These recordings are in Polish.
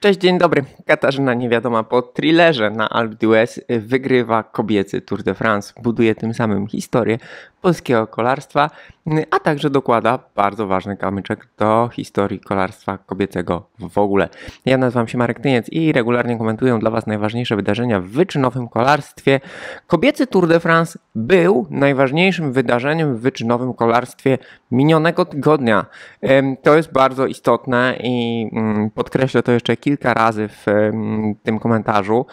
Cześć, dzień dobry. Katarzyna Niewiadoma po thrillerze na Alp d'Huez wygrywa kobiecy Tour de France. Buduje tym samym historię polskiego kolarstwa a także dokłada bardzo ważny kamyczek do historii kolarstwa kobiecego w ogóle. Ja nazywam się Marek Tyniec i regularnie komentuję dla Was najważniejsze wydarzenia w wyczynowym kolarstwie. Kobiecy Tour de France był najważniejszym wydarzeniem w wyczynowym kolarstwie minionego tygodnia. To jest bardzo istotne i mm, podkreślę to jeszcze kilka razy w tym komentarzu.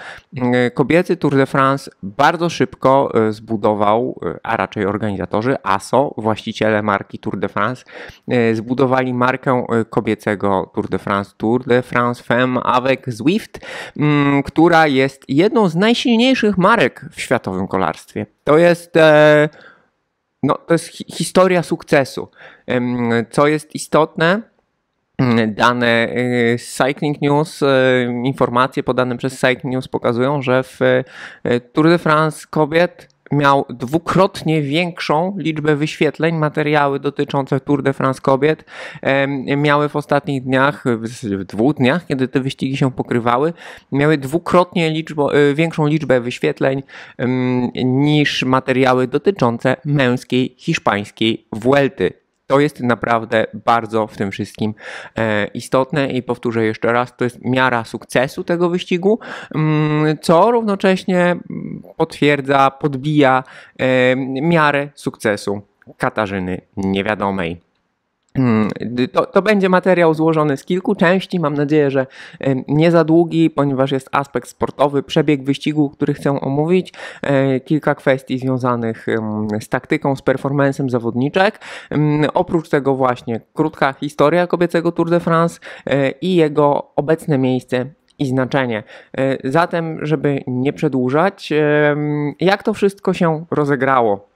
Kobiecy Tour de France bardzo szybko e, zbudował, e, a raczej organizatorzy ASO, właściciel właściciele marki Tour de France e, zbudowali markę e, kobiecego Tour de France, Tour de France Femme avec Zwift, mm, która jest jedną z najsilniejszych marek w światowym kolarstwie. To jest e, no, to jest historia sukcesu. Co jest istotne, mm, dane Cycling News, informacje podane przez Cycling News pokazują, że w Tour de France kobiet miał dwukrotnie większą liczbę wyświetleń. Materiały dotyczące Tour de France kobiet miały w ostatnich dniach, w dwóch dniach, kiedy te wyścigi się pokrywały, miały dwukrotnie liczbo, e, większą liczbę wyświetleń niż materiały dotyczące męskiej hiszpańskiej Vuelty. To jest naprawdę bardzo w tym wszystkim e, istotne i powtórzę jeszcze raz, to jest miara sukcesu tego wyścigu, mm, co równocześnie mm, potwierdza, podbija e, miarę sukcesu Katarzyny Niewiadomej. Hmm, to, to, będzie materiał złożony z kilku części. Mam nadzieję, że nie za długi, ponieważ jest aspekt sportowy, przebieg wyścigu, który chcę omówić, e, kilka kwestii związanych z taktyką, z performancem zawodniczek. Oprócz tego, właśnie krótka historia kobiecego Tour de France e, i jego obecne miejsce i znaczenie. E, zatem, żeby nie przedłużać, jak to wszystko się rozegrało?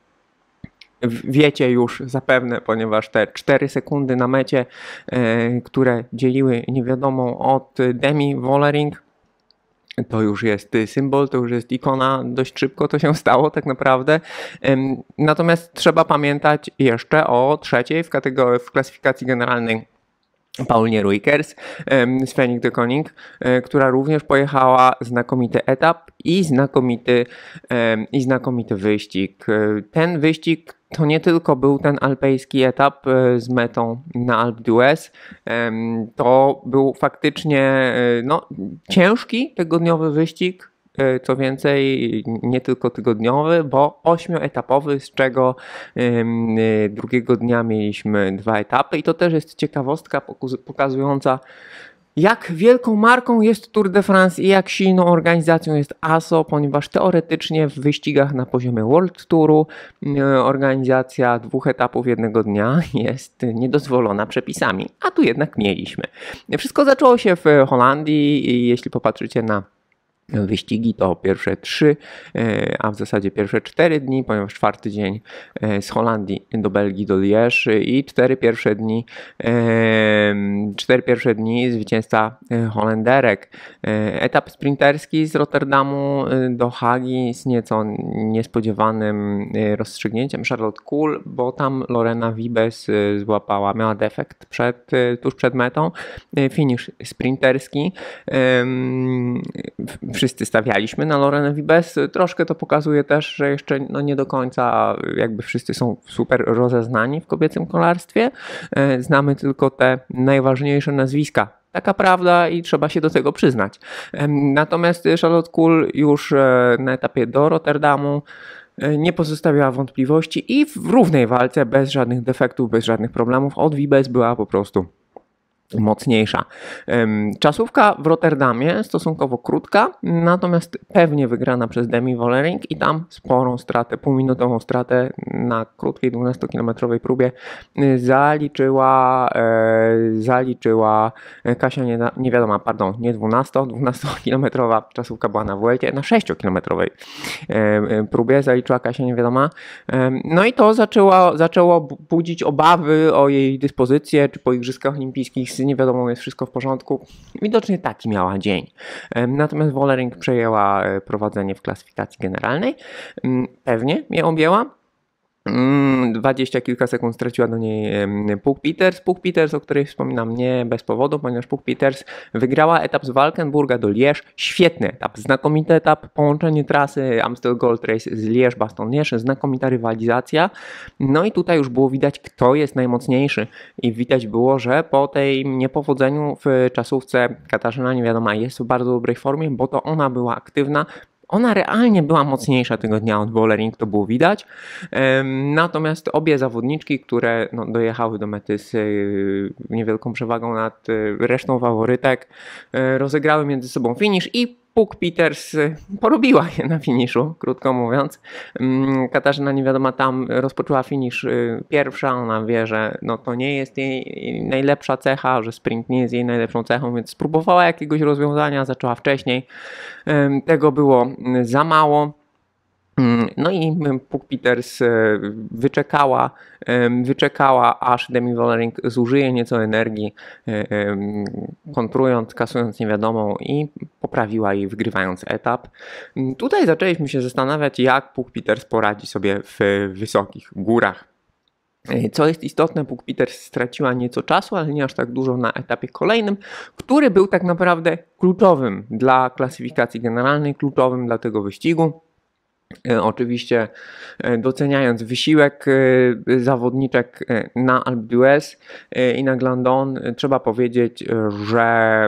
wiecie już zapewne, ponieważ te 4 sekundy na mecie, e, które dzieliły niewiadomą od Demi Wollering, to już jest symbol, to już jest ikona, dość szybko to się stało tak naprawdę. Natomiast trzeba pamiętać jeszcze o trzeciej w, kategorii, w klasyfikacji generalnej Paulinie Ruikers z Phoenix de Koning, e, która również pojechała znakomity etap i znakomity, i znakomity wyścig. E, ten wyścig to nie tylko był ten alpejski etap e, z metą na Alp d'Huez, to był faktycznie e, no, ciężki tygodniowy wyścig, e, co więcej nie tylko tygodniowy, bo ośmioetapowy, z czego drugiego dnia mieliśmy dwa etapy i to też jest ciekawostka pokazująca jak wielką marką jest Tour de France i jak silną organizacją jest ASO, ponieważ teoretycznie w wyścigach na poziomie World Touru e, organizacja dwóch etapów jednego dnia jest niedozwolona przepisami, a tu jednak mieliśmy. Wszystko zaczęło się w Holandii i jeśli popatrzycie na wyścigi to pierwsze trzy, e, a w zasadzie pierwsze cztery dni, ponieważ czwarty dzień e, z Holandii do Belgii do Liège i cztery pierwsze dni, e, cztery pierwsze dni zwycięzca Holenderek. Etap sprinterski z Rotterdamu do Hagi z nieco niespodziewanym rozstrzygnięciem Charlotte Kuhl, bo tam Lorena Wibes złapała, miała defekt przed, tuż przed metą. Finisz sprinterski wszyscy stawialiśmy na Lorena Wibes. Troszkę to pokazuje też, że jeszcze no, nie do końca jakby wszyscy są super rozeznani w kobiecym kolarstwie. E, znamy tylko te najważniejsze nazwiska Taka prawda i trzeba się do tego przyznać. Natomiast Charlotte Kuhl już e, na etapie do Rotterdamu e, nie pozostawiała wątpliwości i w równej walce, bez żadnych defektów, bez żadnych problemów, od Wibes była po prostu mocniejsza. Czasówka w Rotterdamie stosunkowo krótka, natomiast pewnie wygrana przez Demi Wollering i tam sporą stratę, półminutową stratę na krótkiej 12-kilometrowej próbie y, zaliczyła, e, zaliczyła Kasia nie, nie wiadomo, pardon, nie 12, 12-kilometrowa czasówka była na Vuelcie, na 6-kilometrowej e, e, próbie zaliczyła Kasia nie wiadomo. No i to zaczęło, zaczęło budzić obawy o jej dyspozycję, czy po Igrzyskach Olimpijskich nie wiadomo, jest wszystko w porządku. Widocznie taki miała dzień. Natomiast Wolering przejęła e, prowadzenie w klasyfikacji generalnej. Pewnie ją objęła. Mm, dwadzieścia kilka sekund straciła do niej Puk Peters. Puk Peters, o której wspominam nie bez powodu, ponieważ Puk Peters wygrała etap z Walkenburga do Lierz. Świetny etap, znakomity etap, połączenie trasy Amstel Gold Race z Lierz, Baston Lierz, znakomita rywalizacja. No i tutaj już było widać, kto jest najmocniejszy i widać było, że po tej niepowodzeniu w czasówce Katarzyna nie wiadomo jest w bardzo dobrej formie, bo to ona była aktywna, ona realnie była mocniejsza tego dnia od Bowlering, to było widać. Natomiast obie zawodniczki, które no, dojechały do mety z y, niewielką przewagą nad y, resztą faworytek, y, rozegrały między sobą finisz i Puk Peters porobiła je na finiszu, krótko mówiąc. Mm, Katarzyna nie wiadomo tam rozpoczęła finisz y, pierwsza, ona wie, że no to nie jest jej najlepsza cecha, że sprint nie jest jej najlepszą cechą, więc spróbowała jakiegoś rozwiązania, zaczęła wcześniej. Tego było mm, za mało. Mm, no i mm, Puk Peters e, wyczekała, wyczekała, aż Demi Vollering zużyje nieco energii, e, kontrując, kasując niewiadomą i poprawiła jej wygrywając etap. Mm, tutaj zaczęliśmy się zastanawiać, jak Puk Peters poradzi sobie w wysokich górach. E, co jest istotne, Puk Peters straciła nieco czasu, ale nie aż tak dużo na etapie kolejnym, który był tak naprawdę kluczowym dla klasyfikacji generalnej, kluczowym dla tego wyścigu. E, oczywiście e, doceniając wysiłek e, zawodniczek na Alpe d'Huez i na Glandon, trzeba powiedzieć, że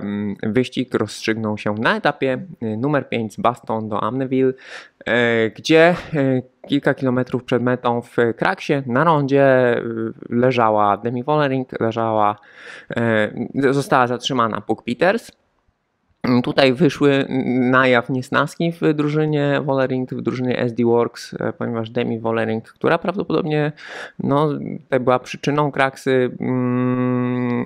mm, wyścig rozstrzygnął się na etapie numer 5 z Baston do Amneville, gdzie kilka kilometrów przed metą w Kraksie na rondzie leżała Demi Wollering, leżała, została zatrzymana Puck Peters Tutaj wyszły na jaw niesnaski w drużynie Wolering, w drużynie SD Works, e, ponieważ Demi Wolering, która prawdopodobnie no, była przyczyną kraksy, mm,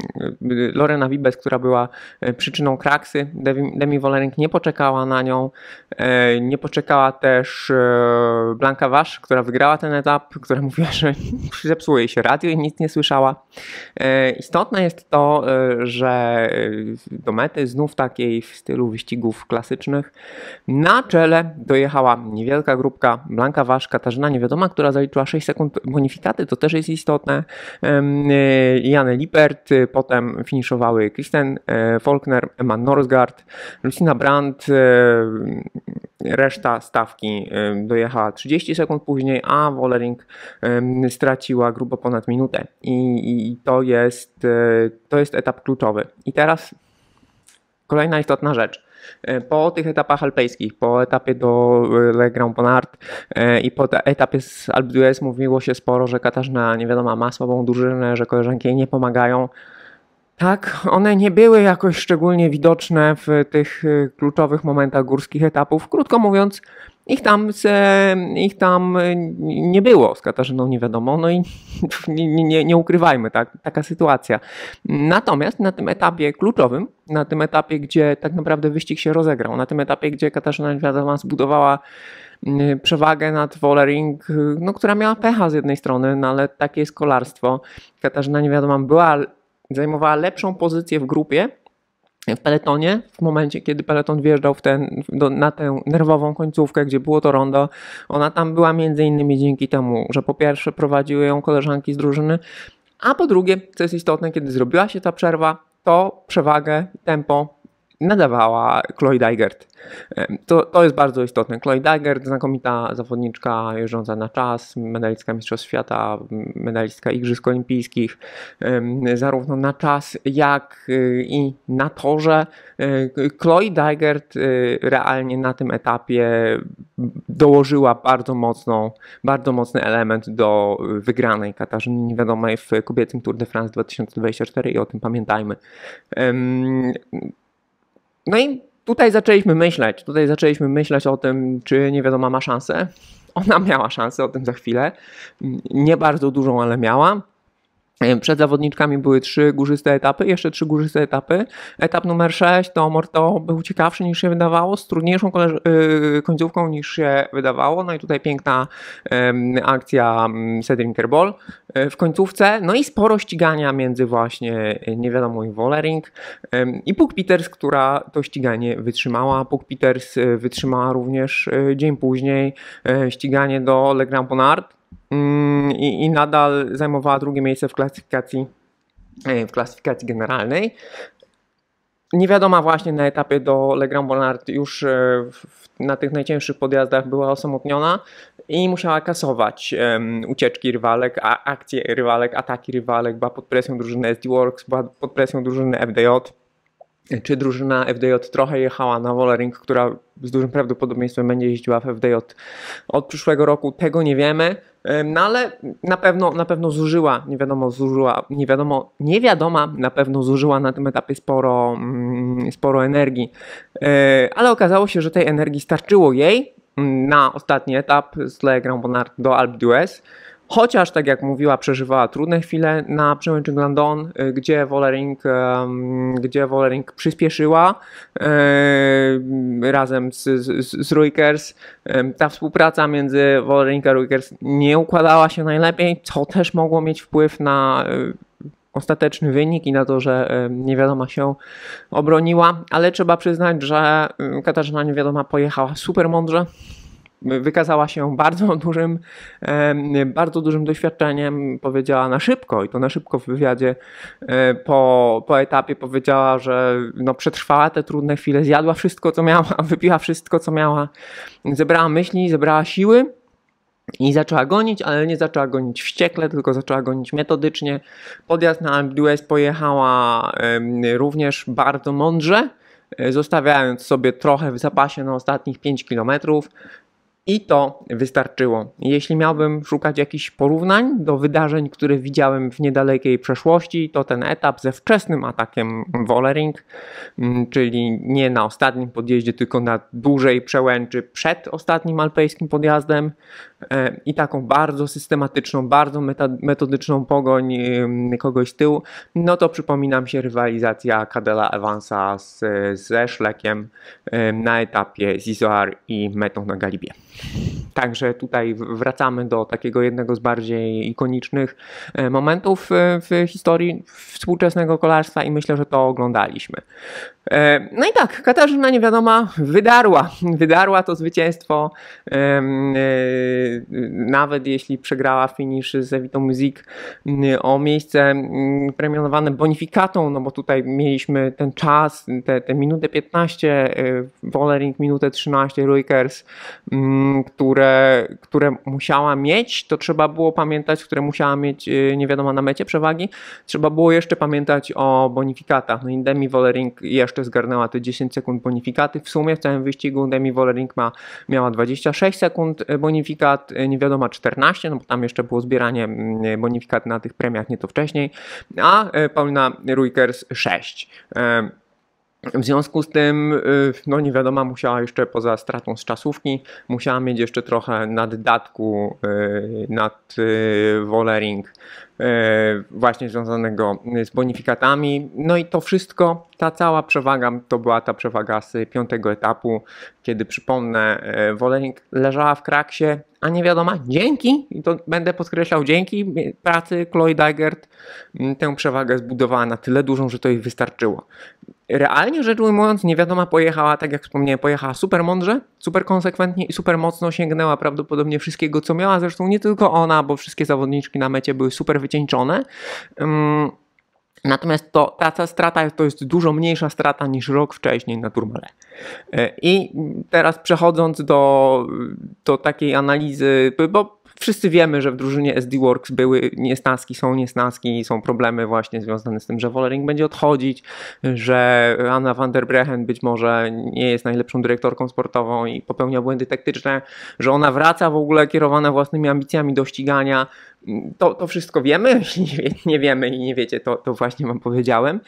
Lorena Wibes, która była e, przyczyną kraksy, Demi, Demi Wolering nie poczekała na nią, e, nie poczekała też Blanka Wasz, która wygrała ten etap, która mówiła, że zepsuje się radio i nic nie słyszała. Istotne jest to, że do mety znów takiej w stylu wyścigów klasycznych. Na czele dojechała niewielka grupka Blanka Wasz, Katarzyna Niewiadoma, która zaliczyła 6 sekund bonifikaty, to też jest istotne. Y, Jan Lippert, y, potem finiszowały Kristen y, Faulkner, Emma Norsgaard, Lucina Brandt, reszta stawki dojechała 30 sekund później, a Wollering straciła grubo ponad minutę. I, i to, jest, to jest etap kluczowy. I teraz Kolejna istotna rzecz. E, po tych etapach alpejskich, po etapie do e, Le Grand Bonard e, i po etapie z Alpe d'Huez mówiło się sporo, że Katarzyna, nie wiadomo, ma słabą drużynę, że koleżanki jej nie pomagają. Tak, one nie były jakoś szczególnie widoczne w tych kluczowych momentach górskich etapów. Krótko mówiąc, ich tam, ich tam e, nie było z Katarzyną, nie wiadomo, no i nie, nie, nie ukrywajmy, tak, taka sytuacja. Natomiast na tym etapie kluczowym, na tym etapie, gdzie tak naprawdę wyścig się rozegrał, na tym etapie, gdzie Katarzyna Niewiadoma zbudowała przewagę nad Wollering, e, no, która miała pecha z jednej strony, no, ale takie jest kolarstwo. Katarzyna Niewiadoma była, zajmowała lepszą pozycję w grupie, w peletonie, w momencie, kiedy peleton wjeżdżał w ten, do, na tę nerwową końcówkę, gdzie było to rondo, ona tam była między innymi dzięki temu, że po pierwsze prowadziły ją koleżanki z drużyny, a po drugie, co jest istotne, kiedy zrobiła się ta przerwa, to przewagę, tempo nadawała Chloe Dygert. To, to jest bardzo istotne. Chloe Dygert, znakomita zawodniczka jeżdżąca na czas, medalistka Mistrzostw Świata, medalistka Igrzysk Olimpijskich, zarówno na czas, jak y, i na torze. Y, Chloe Dygert y, realnie na tym etapie dołożyła bardzo mocną, bardzo mocny element do wygranej Katarzyny Niewiadomej w kobiecym Tour de France 2024 i o tym pamiętajmy. No i tutaj zaczęliśmy myśleć, tutaj zaczęliśmy myśleć o tym, czy niewiadoma ma szansę. Ona miała szansę, o tym za chwilę. Nie bardzo dużą, ale miała. E, przed zawodniczkami były trzy górzyste etapy, jeszcze trzy górzyste etapy. Etap numer 6 to Morto był ciekawszy niż się wydawało, z trudniejszą e, końcówką niż się wydawało. No i tutaj piękna akcja mm, Cedric Ball e, w końcówce. No i sporo ścigania między właśnie nie wiadomo i Wollering i Puk Peters, która to ściganie wytrzymała. Puk Peters wytrzymała również dzień później ściganie do Le Grand Ponard Mm, i, i nadal zajmowała drugie miejsce w klasyfikacji, e, w klasyfikacji generalnej. Nie wiadoma właśnie na etapie do Le Grand Bonnard już e, w, na tych najcięższych podjazdach była osamotniona i musiała kasować um, ucieczki rywalek, a, akcje rywalek, ataki rywalek, była pod presją drużyny SD Works, była pod presją drużyny FDJ czy drużyna FDJ trochę jechała na Wolering, która z dużym prawdopodobieństwem będzie jeździła w FDJ od przyszłego roku, tego nie wiemy, no ale na pewno, na pewno zużyła, nie wiadomo, zużyła, nie wiadomo, nie wiadoma, na pewno zużyła na tym etapie sporo, mm, sporo energii, e, ale okazało się, że tej energii starczyło jej mm, na ostatni etap z Le Grand Bonnard do Alpe d'Huez, Chociaż, tak jak mówiła, przeżywała trudne chwile na przełęczy Glandon, y, gdzie Wolering, gdzie Wollering przyspieszyła y, razem z, z, z Ruikers. Ta współpraca między Wolering a Ruikers nie układała się najlepiej, co też mogło mieć wpływ na y, ostateczny wynik i na to, że niewiadoma się obroniła, ale trzeba przyznać, że Katarzyna niewiadoma pojechała super mądrze wykazała się bardzo dużym, e, bardzo dużym doświadczeniem, powiedziała na szybko i to na szybko w wywiadzie e, po, po etapie powiedziała, że no przetrwała te trudne chwile, zjadła wszystko co miała, wypiła wszystko co miała, zebrała myśli, zebrała siły i zaczęła gonić, ale nie zaczęła gonić wściekle, tylko zaczęła gonić metodycznie. Podjazd na Alpe pojechała również bardzo mądrze, e, zostawiając sobie trochę w zapasie na ostatnich 5 kilometrów. I to wystarczyło. Jeśli miałbym szukać jakichś porównań do wydarzeń, które widziałem w niedalekiej przeszłości, to ten etap ze wczesnym atakiem Wollering, mm, czyli nie na ostatnim podjeździe, tylko na dużej przełęczy przed ostatnim alpejskim podjazdem, E, i taką bardzo systematyczną, bardzo metodyczną pogoń kogoś z tyłu, no to przypomina mi się rywalizacja Cadela Evansa z, ze Szlekiem na etapie Zizoar i metą na Galibie. Także tutaj wracamy do takiego jednego z bardziej ikonicznych e, momentów e, w historii współczesnego kolarstwa i myślę, że to oglądaliśmy. E, no i tak, Katarzyna Niewiadoma wydarła, wydarła to zwycięstwo, e, nawet jeśli przegrała finisz z Evitą Music o miejsce premionowane bonifikatą, no bo tutaj mieliśmy ten czas, te, te e, minutę 15, Wollering minutę 13, Ruikers, które, które musiała mieć, to trzeba było pamiętać, które musiała mieć nie wiadomo na mecie przewagi, trzeba było jeszcze pamiętać o bonifikatach, no i Demi Wollering jeszcze jeszcze zgarnęła te 10 sekund bonifikaty. W sumie w całym wyścigu Demi Wollering ma, miała 26 sekund e, bonifikat, e, nie wiadomo 14, no bo tam jeszcze było zbieranie mm, e, bonifikat na tych premiach nieco wcześniej, a Paulina Ruikers 6. W związku z tym, no nie wiadomo, musiała jeszcze poza stratą z czasówki, musiała mieć jeszcze trochę naddatku nad Wolering E, właśnie związanego z bonifikatami. No i to wszystko, ta cała przewaga, to była ta przewaga z piątego etapu, kiedy przypomnę, e, Wolenik leżała w kraksie, a nie wiadomo, dzięki, i to będę podkreślał, dzięki pracy Chloe Dagert, tę przewagę zbudowała na tyle dużą, że to jej wystarczyło realnie rzecz ujmując, niewiadoma pojechała, tak jak wspomniałem, pojechała super mądrze, super konsekwentnie i super mocno sięgnęła prawdopodobnie wszystkiego, co miała. Zresztą nie tylko ona, bo wszystkie zawodniczki na mecie były super wycieńczone. Natomiast to, ta, ta strata to jest dużo mniejsza strata niż rok wcześniej na Turmale. Y, I teraz przechodząc do, do takiej analizy, bo Wszyscy wiemy, że w drużynie SD Works były niesnaski, są niesnaski, są problemy właśnie związane z tym, że Wolering będzie odchodzić, że Anna van der Brehen być może nie jest najlepszą dyrektorką sportową i popełnia błędy taktyczne, że ona wraca w ogóle kierowana własnymi ambicjami do ścigania, to, to wszystko wiemy, nie, nie wiemy i nie wiecie, to, to właśnie wam powiedziałem.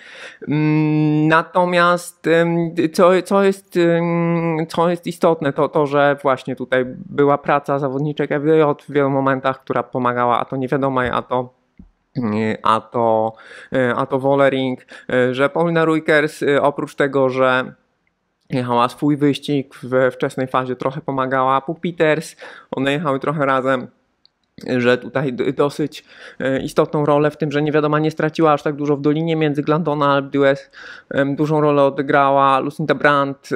Mm, natomiast co, co, jest, co jest istotne, to to, że właśnie tutaj była praca zawodniczek od w wielu momentach, która pomagała, a to nie wiadomo, a to a to, a to Wollering, że Paulina Ruikers y, oprócz tego, że jechała swój wyścig we wczesnej fazie, trochę pomagała Puk Peters, one jechały trochę razem, że tutaj dosyć e, istotną rolę w tym, że nie wiadomo, nie straciła aż tak dużo w Dolinie między Glandona a Alpe Dużą rolę odegrała Lucinda Brandt, e,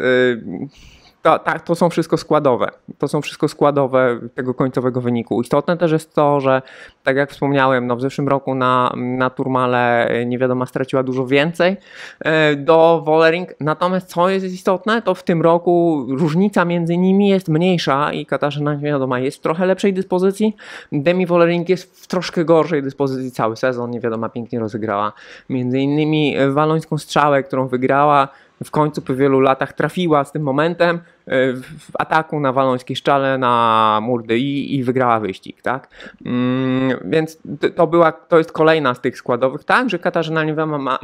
to, tak, to są wszystko składowe. To są wszystko składowe tego końcowego wyniku. Istotne też jest to, że tak jak wspomniałem, no w zeszłym roku na, na Turmale e, niewiadoma straciła dużo więcej e, do Wollering. Natomiast co jest istotne, to w tym roku różnica między nimi jest mniejsza i Katarzyna niewiadoma jest w trochę lepszej dyspozycji. Demi Wollering jest w troszkę gorszej dyspozycji cały sezon. Niewiadoma pięknie rozegrała między innymi walońską strzałę, którą wygrała w końcu po wielu latach trafiła z tym momentem. E, w ataku na jakieś czale na murdy i wygrała wyścig, tak? Mm, więc to była, to jest kolejna z tych składowych. Tak, że Katarzyna Niewiadoma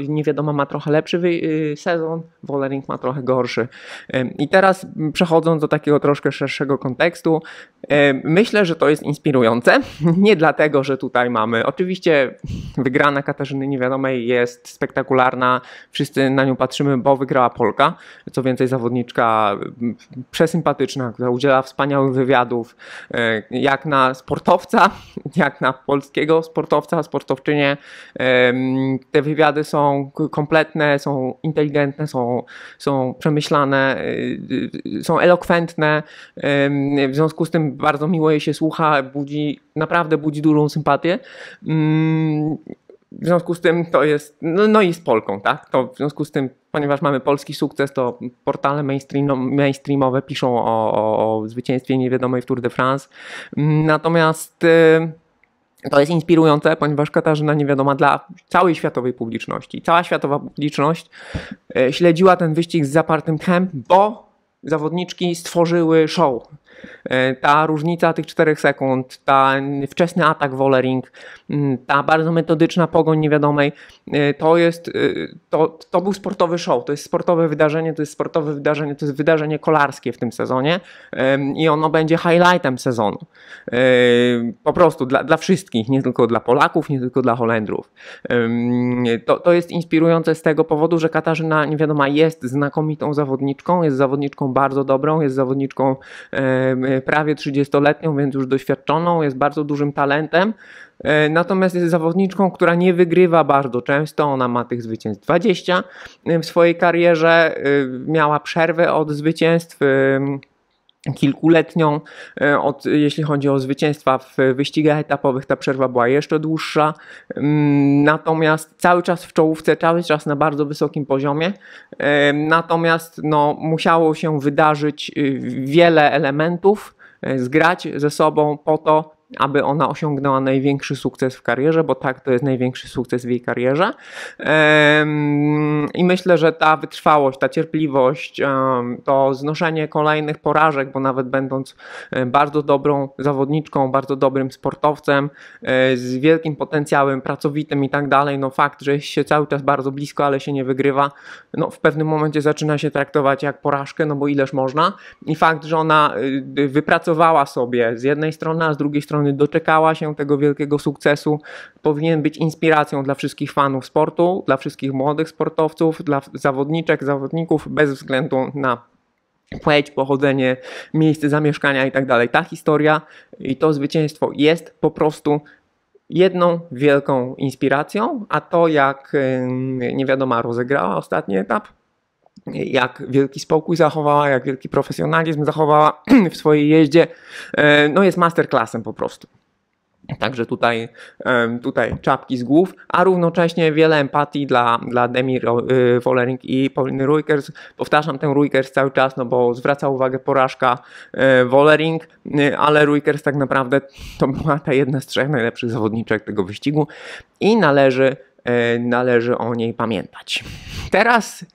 ma, ma trochę lepszy y, sezon, wolering ma trochę gorszy. I teraz przechodząc do takiego troszkę szerszego kontekstu, myślę, że to jest inspirujące. Nie dlatego, że tutaj mamy, oczywiście wygrana Katarzyny Niewiadomej jest spektakularna, wszyscy na nią patrzymy, bo wygrała Polka. Co więcej, zawodniczka przesympatyczna, która udziela wspaniałych wywiadów, e, jak na sportowca, jak na polskiego sportowca, sportowczynie. Te wywiady są kompletne, są inteligentne, są, są przemyślane, e, e, są elokwentne. W związku z tym bardzo miło jej się słucha, budzi, naprawdę budzi dużą sympatię. Mm, w związku z tym to jest, no, no, i z Polką, tak? To w związku z tym, ponieważ mamy polski sukces, to portale mainstreamowe piszą o, o, o zwycięstwie niewiadomej w Tour de France. Natomiast y, to jest inspirujące, ponieważ Katarzyna Niewiadoma dla całej światowej publiczności, cała światowa publiczność y, śledziła ten wyścig z zapartym tchem, bo zawodniczki stworzyły show. Y, ta różnica tych 4 sekund, ten wczesny atak Wollering, Mm, ta bardzo metodyczna pogoń niewiadomej, y, to jest, y, to, to był sportowy show, to jest sportowe wydarzenie, to jest sportowe wydarzenie, to jest wydarzenie kolarskie w tym sezonie i ono będzie highlightem sezonu. Y, po prostu dla, dla wszystkich, nie tylko dla Polaków, nie tylko dla Holendrów. To, to jest inspirujące z tego powodu, że Katarzyna Niewiadoma jest znakomitą zawodniczką, jest zawodniczką bardzo dobrą, jest zawodniczką prawie 30-letnią, więc już doświadczoną, jest bardzo dużym talentem E, natomiast jest zawodniczką, która nie wygrywa bardzo często. Ona ma tych zwycięstw 20 e, w swojej karierze. E, miała przerwę od zwycięstw kilkuletnią, od, jeśli chodzi o zwycięstwa w wyścigach etapowych, ta przerwa była jeszcze dłuższa. Mm, natomiast cały czas w czołówce, cały czas na bardzo wysokim poziomie. Natomiast no, musiało się wydarzyć wiele elementów, zgrać ze sobą po to, aby ona osiągnęła największy sukces w karierze, bo tak, to jest największy sukces w jej karierze. I myślę, że ta wytrwałość, ta cierpliwość, to znoszenie kolejnych porażek, bo nawet będąc e, bardzo dobrą zawodniczką, bardzo dobrym sportowcem, e, z wielkim potencjałem pracowitym i tak dalej, no fakt, że jest się cały czas bardzo blisko, ale się nie wygrywa, no w pewnym momencie zaczyna się traktować jak porażkę, no bo ileż można. I fakt, że ona y, wypracowała sobie z jednej strony, a z drugiej strony strony doczekała się tego wielkiego sukcesu, powinien być inspiracją dla wszystkich fanów sportu, dla wszystkich młodych sportowców, dla zawodniczek, zawodników, bez względu na płeć, pochodzenie, miejsce zamieszkania itd. Tak Ta historia i to zwycięstwo jest po prostu jedną wielką inspiracją, a to jak niewiadoma rozegrała ostatni etap, jak wielki spokój zachowała, jak wielki profesjonalizm zachowała w swojej jeździe. E, no jest masterclassem po prostu. Także tutaj, e, tutaj czapki z głów, a równocześnie wiele empatii dla, dla Demi e, Wollering i Pauliny Ruikers. Powtarzam tę Ruikers cały czas, no bo zwraca uwagę porażka Wollering, ale Ruikers tak naprawdę to była ta jedna z trzech najlepszych zawodniczek tego wyścigu i należy E, należy o niej pamiętać. Teraz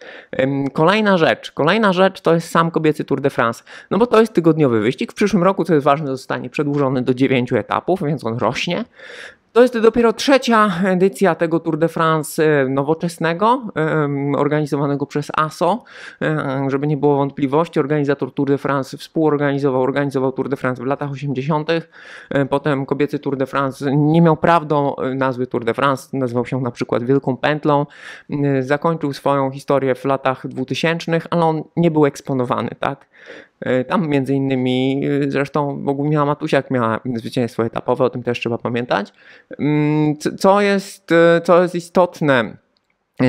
kolejna rzecz. Kolejna rzecz to jest sam kobiecy Tour de France. No bo to jest tygodniowy wyścig. W przyszłym roku, co jest ważne, zostanie przedłużony do dziewięciu etapów, więc on rośnie. To jest dopiero trzecia edycja tego Tour de France e, nowoczesnego, e, organizowanego przez ASO. E, żeby nie było wątpliwości, organizator Tour de France współorganizował, organizował Tour de France w latach 80. Potem kobiecy Tour de France nie miał prawdą nazwy Tour de France, nazywał się na przykład Wielką Pętlą. Zakończył swoją historię w latach 2000, ale on nie był eksponowany, tak? E, tam między innymi, e, zresztą w ogóle Matusiak miała zwycięstwo etapowe, o tym też trzeba pamiętać. Mm, co jest, e, co jest istotne,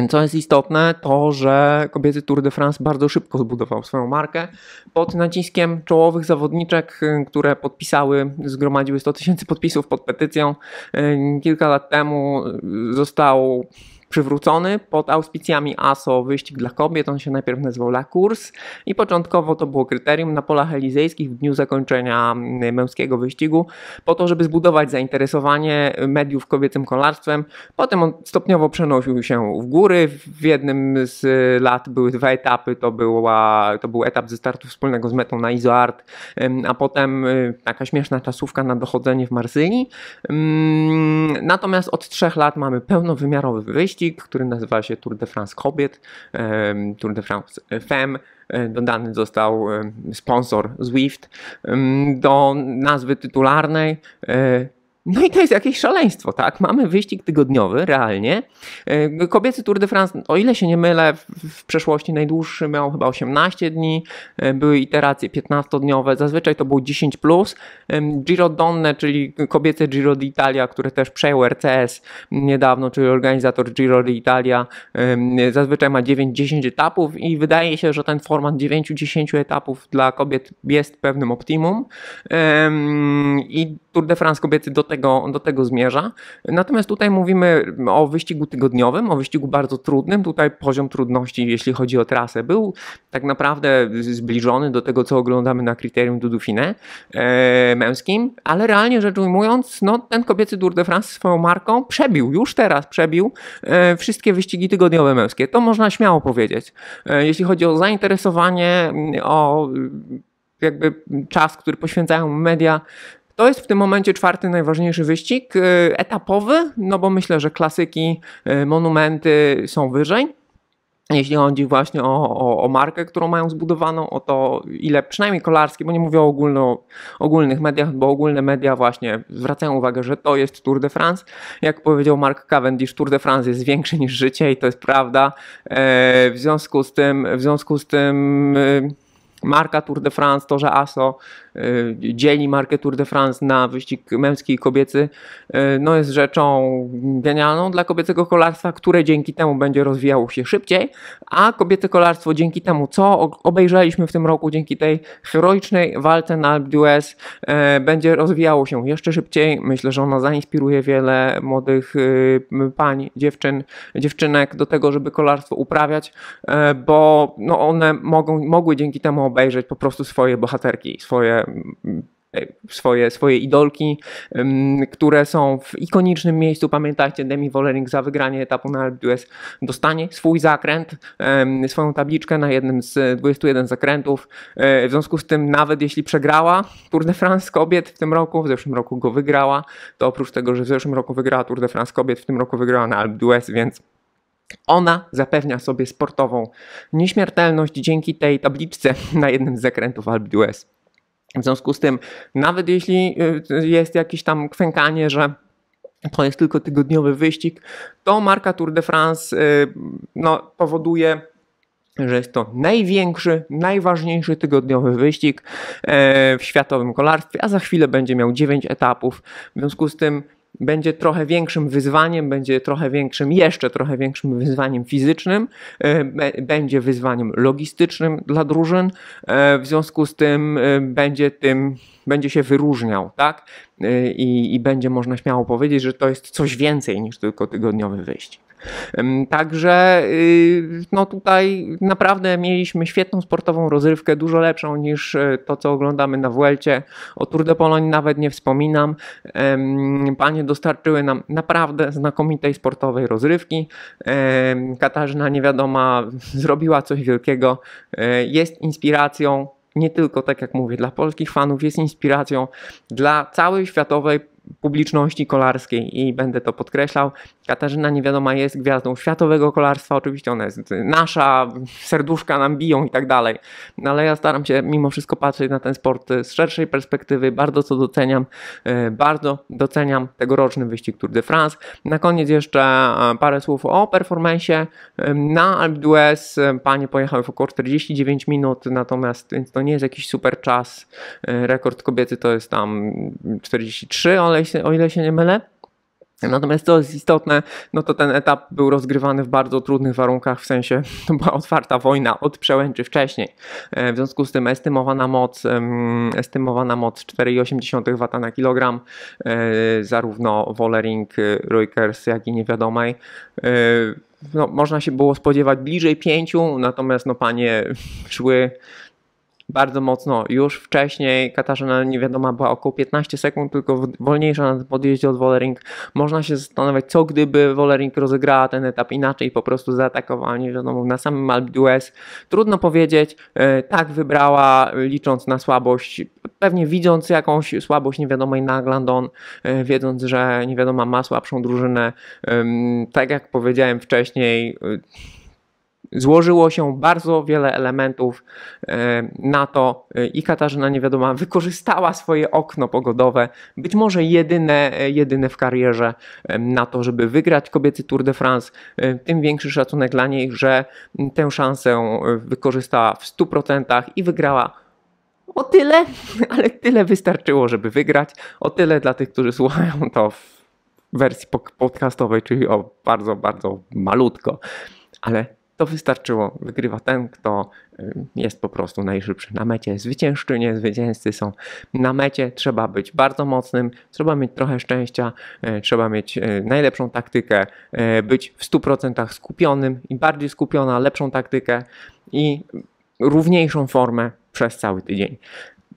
co jest istotne, to że kobiety Tour de France bardzo szybko zbudował swoją markę pod naciskiem czołowych zawodniczek, które podpisały, zgromadziły 100 tysięcy podpisów pod petycją. Kilka lat temu został przywrócony pod auspicjami ASO Wyścig dla Kobiet. On się najpierw nazywał La Course i początkowo to było kryterium na polach elizejskich w dniu zakończenia męskiego wyścigu po to, żeby zbudować zainteresowanie mediów kobiecym kolarstwem. Potem on stopniowo przenosił się w góry. W jednym z y, lat były dwa etapy. To, była, to był etap ze startu wspólnego z metą na Izoart, a potem y, taka śmieszna czasówka na dochodzenie w Marsylii. Natomiast od trzech lat mamy pełnowymiarowy wyścig wyścig, który nazywa się Tour de France Kobiet, Tour de France Femme. E, dodany został sponsor Zwift do nazwy tytularnej e, no i to jest jakieś szaleństwo, tak? Mamy wyścig tygodniowy, realnie. E, kobiecy Tour de France, o ile się nie mylę, w przeszłości najdłuższy miał chyba 18 dni, e, były iteracje 15-dniowe, zazwyczaj to było 10+. Plus. Giro Donne, czyli kobiece Giro d'Italia, które też przejął RCS niedawno, czyli organizator Giro d'Italia, zazwyczaj ma 9-10 etapów i wydaje się, że ten format 9-10 etapów dla kobiet jest pewnym optimum. I Tour de France kobiety do tego tego, do tego zmierza. Natomiast tutaj mówimy o wyścigu tygodniowym, o wyścigu bardzo trudnym. Tutaj poziom trudności, jeśli chodzi o trasę, był tak naprawdę zbliżony do tego, co oglądamy na kryterium du Dauphiné e, męskim, ale realnie rzecz ujmując, no, ten kobiecy Tour de France swoją marką przebił, już teraz przebił e, wszystkie wyścigi tygodniowe męskie. To można śmiało powiedzieć. E, jeśli chodzi o zainteresowanie, mm, o jakby czas, który poświęcają media to jest w tym momencie czwarty najważniejszy wyścig, y, etapowy, no bo myślę, że klasyki, y, monumenty są wyżej. Jeśli chodzi właśnie o, o, o markę, którą mają zbudowaną, o to ile przynajmniej kolarski, bo nie mówię o ogólno, ogólnych mediach, bo ogólne media właśnie zwracają uwagę, że to jest Tour de France. Jak powiedział Mark Cavendish, Tour de France jest większy niż życie i to jest prawda. E, w związku z tym, w związku z tym y, marka Tour de France, to, że ASO Y, dzieli markę Tour de France na wyścig męski i kobiecy, y, no jest rzeczą genialną dla kobiecego kolarstwa, które dzięki temu będzie rozwijało się szybciej, a kobiece kolarstwo dzięki temu, co obejrzeliśmy w tym roku, dzięki tej heroicznej walce na Alpe d'Huez, y, będzie rozwijało się jeszcze szybciej. Myślę, że ona zainspiruje wiele młodych pań, dziewczyn, dziewczynek do tego, żeby kolarstwo uprawiać, bo no one mogą, mogły dzięki temu obejrzeć po prostu swoje bohaterki, swoje swoje, swoje idolki, które są w ikonicznym miejscu. Pamiętajcie, Demi Wollering za wygranie etapu na LBS dostanie swój zakręt, swoją tabliczkę na jednym z 21 zakrętów. E, w związku z tym, nawet jeśli przegrała Tour de France kobiet w tym roku, w zeszłym roku go wygrała, to oprócz tego, że w zeszłym roku wygrała Tour de France kobiet, w tym roku wygrała na Alpe więc ona zapewnia sobie sportową nieśmiertelność dzięki tej tabliczce na jednym z zakrętów Alpe d'Huez. W związku z tym, nawet jeśli y, y, jest jakieś tam kwękanie, że to jest tylko tygodniowy wyścig, to marka Tour de France y, no, powoduje że jest to największy, najważniejszy tygodniowy wyścig w światowym kolarstwie, a za chwilę będzie miał 9 etapów. W związku z tym będzie trochę większym wyzwaniem, będzie trochę większym, jeszcze trochę większym wyzwaniem fizycznym, e, będzie wyzwaniem logistycznym dla drużyn, e, w związku z tym e, będzie tym, będzie się wyróżniał, tak? I, i będzie można śmiało powiedzieć, że to jest coś więcej niż tylko tygodniowy wyścig. Także y, no tutaj naprawdę mieliśmy świetną sportową rozrywkę, dużo lepszą niż e, to, co oglądamy na Welcie. O Tour de Pologne nawet nie wspominam. Panie dostarczyły nam naprawdę znakomitej sportowej rozrywki. Katarzyna Niewiadoma zrobiła coś wielkiego. E, jest inspiracją nie tylko, tak jak mówię, dla polskich fanów, jest inspiracją dla całej światowej publiczności kolarskiej i będę to podkreślał. Katarzyna Niewiadoma jest gwiazdą światowego kolarstwa, oczywiście ona jest nasza, serduszka nam biją i tak dalej, no, ale ja staram się mimo wszystko patrzeć na ten sport z szerszej perspektywy, bardzo to doceniam, e, bardzo doceniam tegoroczny wyścig Tour de France. Na koniec jeszcze e, parę słów o performanceie na Alpe d'Huez. Panie pojechały w około 49 minut, natomiast to nie jest jakiś super czas. E, rekord kobiety to jest tam 43, o ile się nie mylę. Natomiast co jest istotne, no to ten etap był rozgrywany w bardzo trudnych warunkach, w sensie to była otwarta wojna od przełęczy wcześniej. E, w związku z tym estymowana moc, estymowana moc 4,8 W na kilogram e, zarówno Wollering, e, Reuters, jak i niewiadomej no, można się było spodziewać bliżej pięciu, natomiast no, panie szły bardzo mocno. Już wcześniej Katarzyna Niewiadoma była około 15 sekund, tylko wolniejsza na podjeździe od Wolering. Można się zastanawiać, co gdyby Wolering rozegrała ten etap inaczej, po prostu zaatakowała wiadomo, na samym Alp Trudno powiedzieć, e, tak wybrała, licząc na słabość, pewnie widząc jakąś słabość Niewiadomej na Glandon, e, wiedząc, że Niewiadoma ma słabszą drużynę. Tak jak powiedziałem wcześniej, e, Złożyło się bardzo wiele elementów e, na to e, i Katarzyna Niewiadoma wykorzystała swoje okno pogodowe, być może jedyne, e, jedyne w karierze na to, żeby wygrać kobiecy Tour de France. Tym większy szacunek dla niej, że tę szansę wykorzystała w 100% i wygrała o tyle, ale tyle wystarczyło, żeby wygrać. O tyle dla tych, którzy słuchają to w wersji podcastowej, czyli o bardzo, bardzo malutko. Ale to wystarczyło. Wygrywa ten, kto jest po prostu najszybszy na mecie. Zwyciężczy, nie zwycięzcy są na mecie. Trzeba być bardzo mocnym, trzeba mieć trochę szczęścia, e, trzeba mieć e, najlepszą taktykę, e, być w 100% skupionym i bardziej skupiona, lepszą taktykę i równiejszą formę przez cały tydzień.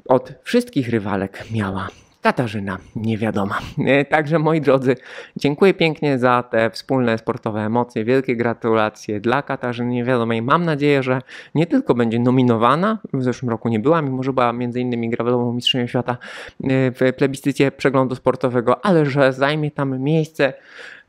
Od wszystkich rywalek miała Katarzyna Niewiadoma. E, także moi drodzy, dziękuję pięknie za te wspólne sportowe emocje. Wielkie gratulacje dla Katarzyny Niewiadomej. Mam nadzieję, że nie tylko będzie nominowana, w zeszłym roku nie była, mimo że była między innymi gravelową mistrzynią świata e, w plebiscycie przeglądu sportowego, ale że zajmie tam miejsce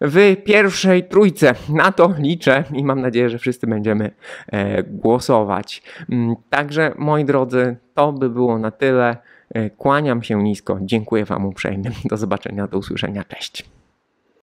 w pierwszej trójce. Na to liczę i mam nadzieję, że wszyscy będziemy e, głosować. Mm, także moi drodzy, to by było na tyle. E, kłaniam się nisko, dziękuję Wam uprzejmie. Do zobaczenia, do usłyszenia, cześć.